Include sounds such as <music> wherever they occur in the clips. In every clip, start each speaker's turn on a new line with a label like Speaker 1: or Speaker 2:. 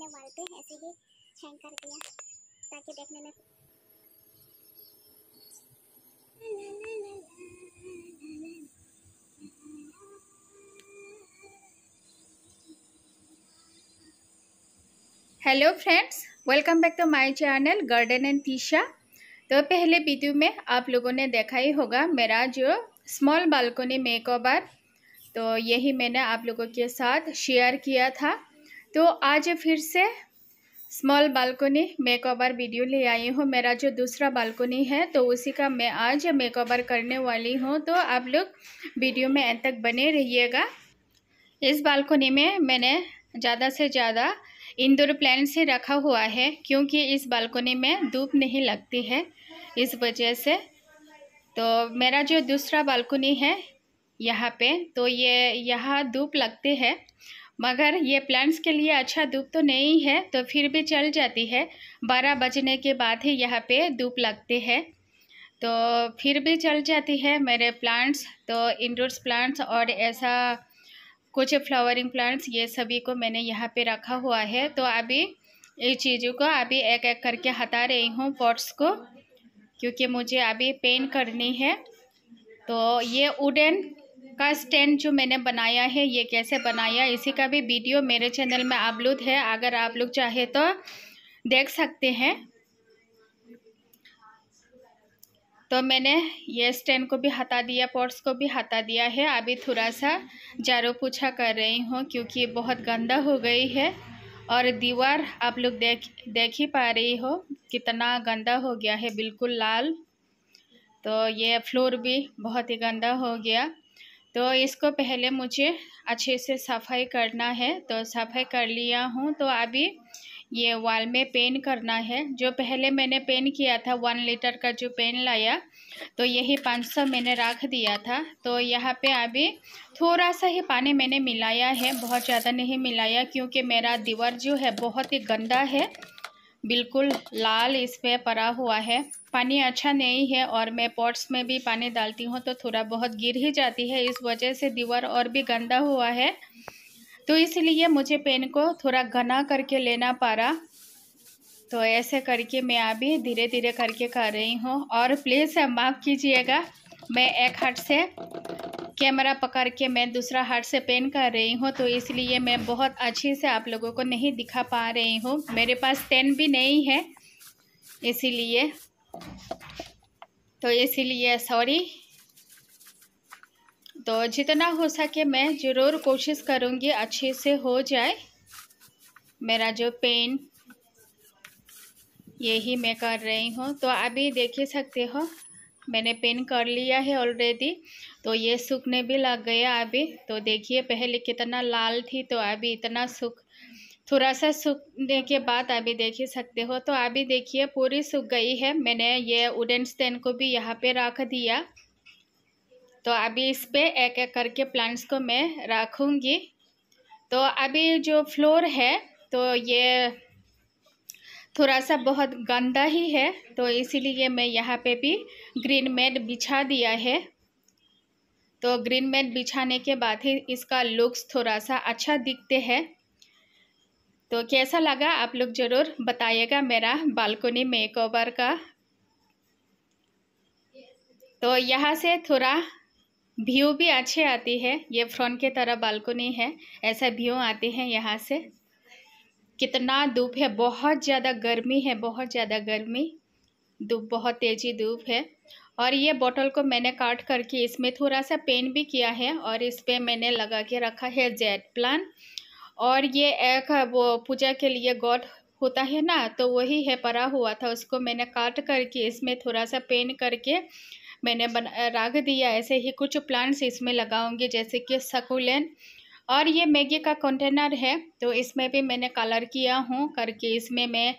Speaker 1: मैंने वॉल पे ऐसे ही हैंग कर दिया ताकि देखने में hello friends welcome back to my channel garden and Tisha तो पहले वीडियो में आप लोगों ने देखा ही होगा मेरा जो स्मॉल बालकोनी मेकओवर तो यही मैंने आप लोगों के साथ शेयर किया था तो आज फिर से स्मॉल बालकोनी मेकओवर वीडियो ले आई हूँ मेरा जो दूसरा बालकोनी है तो उसी का मैं आज मेकओवर करने वाली हूँ तो आप लोग वीडियो में अंत तक बने रहिएगा इस बालकोनी में मैंने ज़्यादा से ज़्यादा इंदोर प्लांट से रखा हुआ है क्योंकि इस बालकोनी में धूप नहीं लगती है इस वजह से तो मेरा जो दूसरा बालकोनी है यहाँ पे तो ये यहाँ धूप लगती है मगर ये प्लांट्स के लिए अच्छा धूप तो नहीं है तो फिर भी चल जाती है बारह बजने के बाद ही यहाँ पे धूप लगती है तो फिर भी चल जाती है मेरे प्लांट्स तो इंडोर्स प्लांट्स और ऐसा कुछ फ्लावरिंग प्लांट्स ये सभी को मैंने यहाँ पे रखा हुआ है तो अभी ये चीज़ों को अभी एक एक करके हटा रही हूँ पॉट्स को क्योंकि मुझे अभी पेंट करनी है तो ये वुडन का स्टैंड जो मैंने बनाया है ये कैसे बनाया इसी का भी वीडियो मेरे चैनल में अपलोड है अगर आप लोग चाहे तो देख सकते हैं तो मैंने ये स्टैंड को भी हटा दिया पॉट्स को भी हटा दिया है अभी थोड़ा सा जारो पूछा कर रही हूँ क्योंकि बहुत गंदा हो गई है और दीवार आप लोग देख देख ही पा रही हो कितना गंदा हो गया है बिल्कुल लाल तो ये फ्लोर भी बहुत ही गंदा हो गया तो इसको पहले मुझे अच्छे से सफाई करना है तो सफाई कर लिया हूँ तो अभी ये वाल में पेन करना है जो पहले मैंने पेन किया था वन लीटर का जो पेन लाया तो यही पाँच सौ मैंने रख दिया था तो यहाँ पे अभी थोड़ा सा ही पानी मैंने मिलाया है बहुत ज़्यादा नहीं मिलाया क्योंकि मेरा दीवार जो है बहुत ही गंदा है बिल्कुल लाल इस पर परा हुआ है पानी अच्छा नहीं है और मैं पॉट्स में भी पानी डालती हूँ तो थोड़ा बहुत गिर ही जाती है इस वजह से दीवार और भी गंदा हुआ है तो इसलिए मुझे पेन को थोड़ा घना करके लेना पड़ा तो ऐसे करके मैं अभी धीरे धीरे करके कर रही हूँ और प्लीज़ माफ़ कीजिएगा मैं एक हाथ से कैमरा पकड़ के मैं दूसरा हाथ से पेन कर रही हूँ तो इसलिए मैं बहुत अच्छे से आप लोगों को नहीं दिखा पा रही हूँ मेरे पास पेन भी नहीं है इसीलिए तो इसीलिए सॉरी तो जितना हो सके मैं ज़रूर कोशिश करूँगी अच्छे से हो जाए मेरा जो पेन यही मैं कर रही हूँ तो अभी देख ही सकते हो मैंने पेन कर लिया है ऑलरेडी तो ये सूखने भी लग गया अभी तो देखिए पहले कितना लाल थी तो अभी इतना सूख थोड़ा सा सूखने के बाद अभी देख ही सकते हो तो अभी देखिए पूरी सूख गई है मैंने ये वुडन स्टैन को भी यहाँ पे रख दिया तो अभी इस पर एक एक करके प्लांट्स को मैं रखूँगी तो अभी जो फ्लोर है तो ये थोड़ा सा बहुत गंदा ही है तो इसीलिए मैं यहाँ पे भी ग्रीन मैट बिछा दिया है तो ग्रीन मैट बिछाने के बाद ही इसका लुक्स थोड़ा सा अच्छा दिखते हैं तो कैसा लगा आप लोग ज़रूर बताइएगा मेरा बालकोनी मेकओवर का तो यहाँ से थोड़ा व्यू भी अच्छे आती है ये फ्रंट के तरह बालकोनी है ऐसा व्यू आते हैं यहाँ से कितना धूप है बहुत ज़्यादा गर्मी है बहुत ज़्यादा गर्मी धूप बहुत तेज़ी धूप है और ये बोतल को मैंने काट करके इसमें थोड़ा सा पेंट भी किया है और इस पर मैंने लगा के रखा है जेड प्लान और ये एक वो पूजा के लिए गॉड होता है ना तो वही है परा हुआ था उसको मैंने काट करके इसमें थोड़ा सा पेंट करके मैंने बना रख दिया ऐसे ही कुछ प्लांट्स इसमें लगाऊंगी जैसे कि सकुलेंट और ये मैगी का कंटेनर है तो इसमें भी मैंने कलर किया हूँ करके इसमें मैं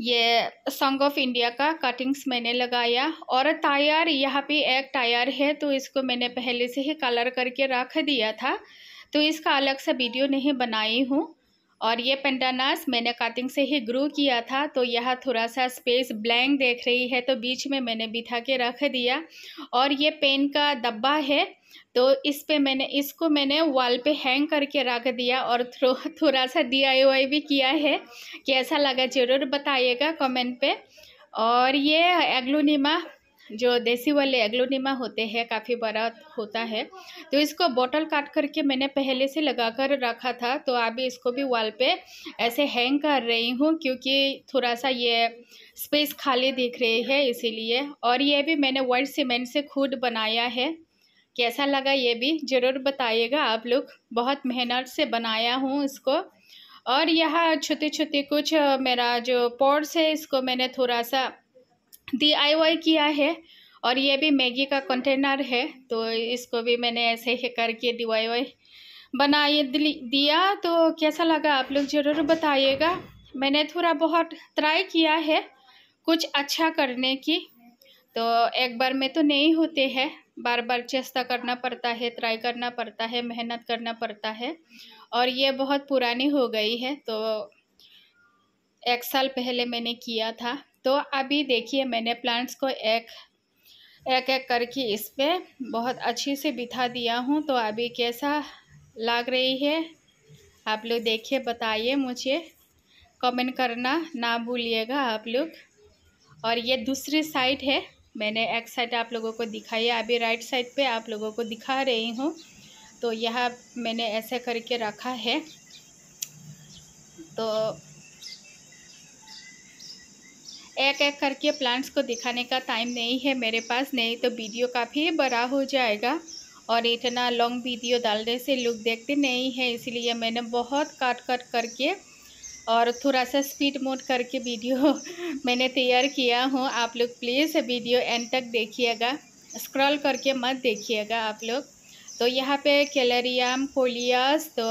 Speaker 1: ये संग ऑफ इंडिया का कटिंग्स मैंने लगाया और टायर यहाँ पे एक टायर है तो इसको मैंने पहले से ही कलर करके रख दिया था तो इसका अलग से वीडियो नहीं बनाई हूँ और ये पेंटानास मैंने कटिंग से ही ग्रो किया था तो यह थोड़ा सा स्पेस ब्लैंक देख रही है तो बीच में मैंने बिठा के रख दिया और ये पेन का डब्बा है तो इस पे मैंने इसको मैंने वॉल पे हैंग करके रख दिया और थोड़ा सा डी भी किया है कैसा लगा ज़रूर बताइएगा कमेंट पे और ये एग्लोनिमा जो देसी वाले एग्लोनिमा होते हैं काफ़ी बड़ा होता है तो इसको बॉटल काट करके मैंने पहले से लगा कर रखा था तो अभी इसको भी वॉल पे ऐसे हैंग कर रही हूँ क्योंकि थोड़ा सा ये स्पेस खाली दिख रही है इसीलिए और ये भी मैंने वाइट सीमेंट से खुद बनाया है कैसा लगा ये भी ज़रूर बताइएगा आप लोग बहुत मेहनत से बनाया हूँ इसको और यह छोटे छोटे कुछ मेरा जो पॉड्स है इसको मैंने थोड़ा सा डी किया है और ये भी मैगी का कंटेनर है तो इसको भी मैंने ऐसे ही करके डी बना दिया तो कैसा लगा आप लोग ज़रूर बताइएगा मैंने थोड़ा बहुत ट्राई किया है कुछ अच्छा करने की तो एक बार में तो नहीं होते हैं बार बार चेष्टा करना पड़ता है ट्राई करना पड़ता है मेहनत करना पड़ता है और ये बहुत पुरानी हो गई है तो एक साल पहले मैंने किया था तो अभी देखिए मैंने प्लांट्स को एक एक एक करके इस पर बहुत अच्छे से बिठा दिया हूँ तो अभी कैसा लग रही है आप लोग देखिए बताइए मुझे कमेंट करना ना भूलिएगा आप लोग और ये दूसरी साइड है मैंने एक साइड आप लोगों को दिखाई है अभी राइट साइड पे आप लोगों को दिखा रही हूँ तो यह मैंने ऐसे करके रखा है तो एक एक करके प्लांट्स को दिखाने का टाइम नहीं है मेरे पास नहीं तो वीडियो काफ़ी बड़ा हो जाएगा और इतना लॉन्ग वीडियो डालने से लुक देखते नहीं है इसलिए मैंने बहुत काट कट करके और थोड़ा सा स्पीड मोड करके वीडियो <laughs> मैंने तैयार किया हूँ आप लोग प्लीज़ वीडियो एंड तक देखिएगा स्क्रॉल करके मत देखिएगा आप लोग तो यहाँ पे कैलरियम कोलियस तो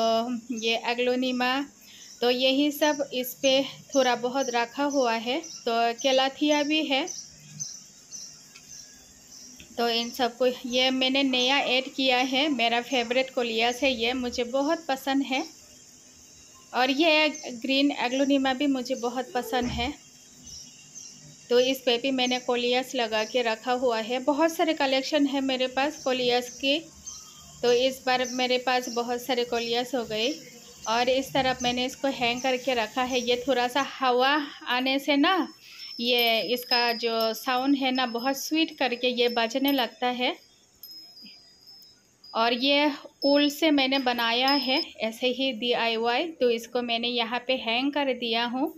Speaker 1: ये एग्लोनीमा तो यही सब इस पर थोड़ा बहुत रखा हुआ है तो केलाथिया भी है तो इन सब को ये मैंने नया ऐड किया है मेरा फेवरेट कोलियास है ये मुझे बहुत पसंद है और ये ग्रीन एग्लोनीमा भी मुझे बहुत पसंद है तो इस पे भी मैंने कोलियास लगा के रखा हुआ है बहुत सारे कलेक्शन है मेरे पास कोलियास के तो इस बार मेरे पास बहुत सारे कोलियास हो गए और इस तरफ मैंने इसको हैंग करके रखा है ये थोड़ा सा हवा आने से ना ये इसका जो साउंड है ना बहुत स्वीट करके ये बजने लगता है और ये ऊल से मैंने बनाया है ऐसे ही डी तो इसको मैंने यहाँ पे हैंग कर दिया हूँ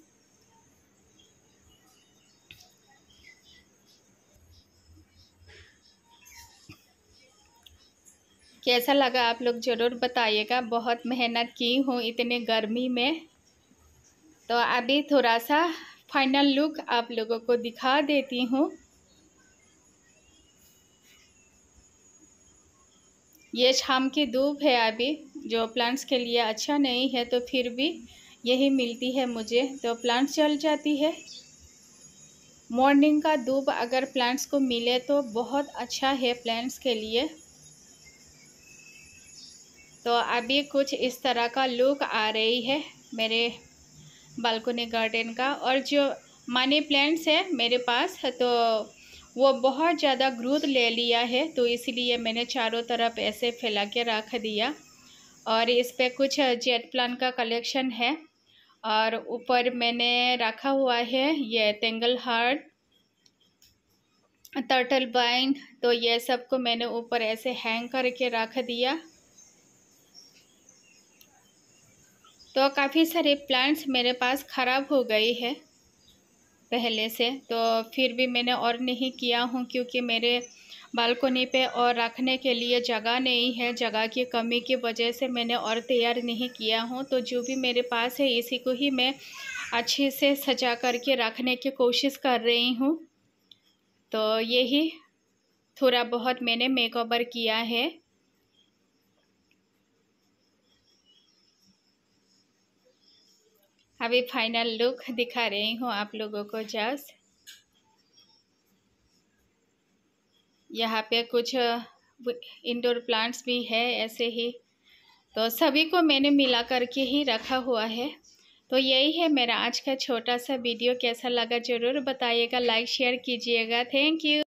Speaker 1: कैसा लगा आप लोग ज़रूर बताइएगा बहुत मेहनत की हूँ इतने गर्मी में तो अभी थोड़ा सा फाइनल लुक आप लोगों को दिखा देती हूँ ये शाम की धूप है अभी जो प्लांट्स के लिए अच्छा नहीं है तो फिर भी यही मिलती है मुझे तो प्लांट्स जल जाती है मॉर्निंग का धूप अगर प्लांट्स को मिले तो बहुत अच्छा है प्लांट्स के लिए तो अभी कुछ इस तरह का लुक आ रही है मेरे बालकोनी गार्डन का और जो मनी प्लांट्स है मेरे पास तो वो बहुत ज़्यादा ग्रोथ ले लिया है तो इसलिए मैंने चारों तरफ ऐसे फैला के रख दिया और इस पर कुछ जेट प्लान का कलेक्शन है और ऊपर मैंने रखा हुआ है ये तेंगल हार्ट टर्टल बाइंड तो ये को मैंने ऊपर ऐसे हैंग करके रख दिया तो काफ़ी सारे प्लांट्स मेरे पास ख़राब हो गई है पहले से तो फिर भी मैंने और नहीं किया हूँ क्योंकि मेरे बालकोनी पे और रखने के लिए जगह नहीं है जगह की कमी की वजह से मैंने और तैयार नहीं किया हूँ तो जो भी मेरे पास है इसी को ही मैं अच्छे से सजा करके रखने की कोशिश कर रही हूँ तो यही थोड़ा बहुत मैंने मेकओवर किया है अभी फाइनल लुक दिखा रही हूँ आप लोगों को जस्ट यहाँ पे कुछ इंडोर प्लांट्स भी है ऐसे ही तो सभी को मैंने मिला करके ही रखा हुआ है तो यही है मेरा आज का छोटा सा वीडियो कैसा लगा ज़रूर बताइएगा लाइक शेयर कीजिएगा थैंक यू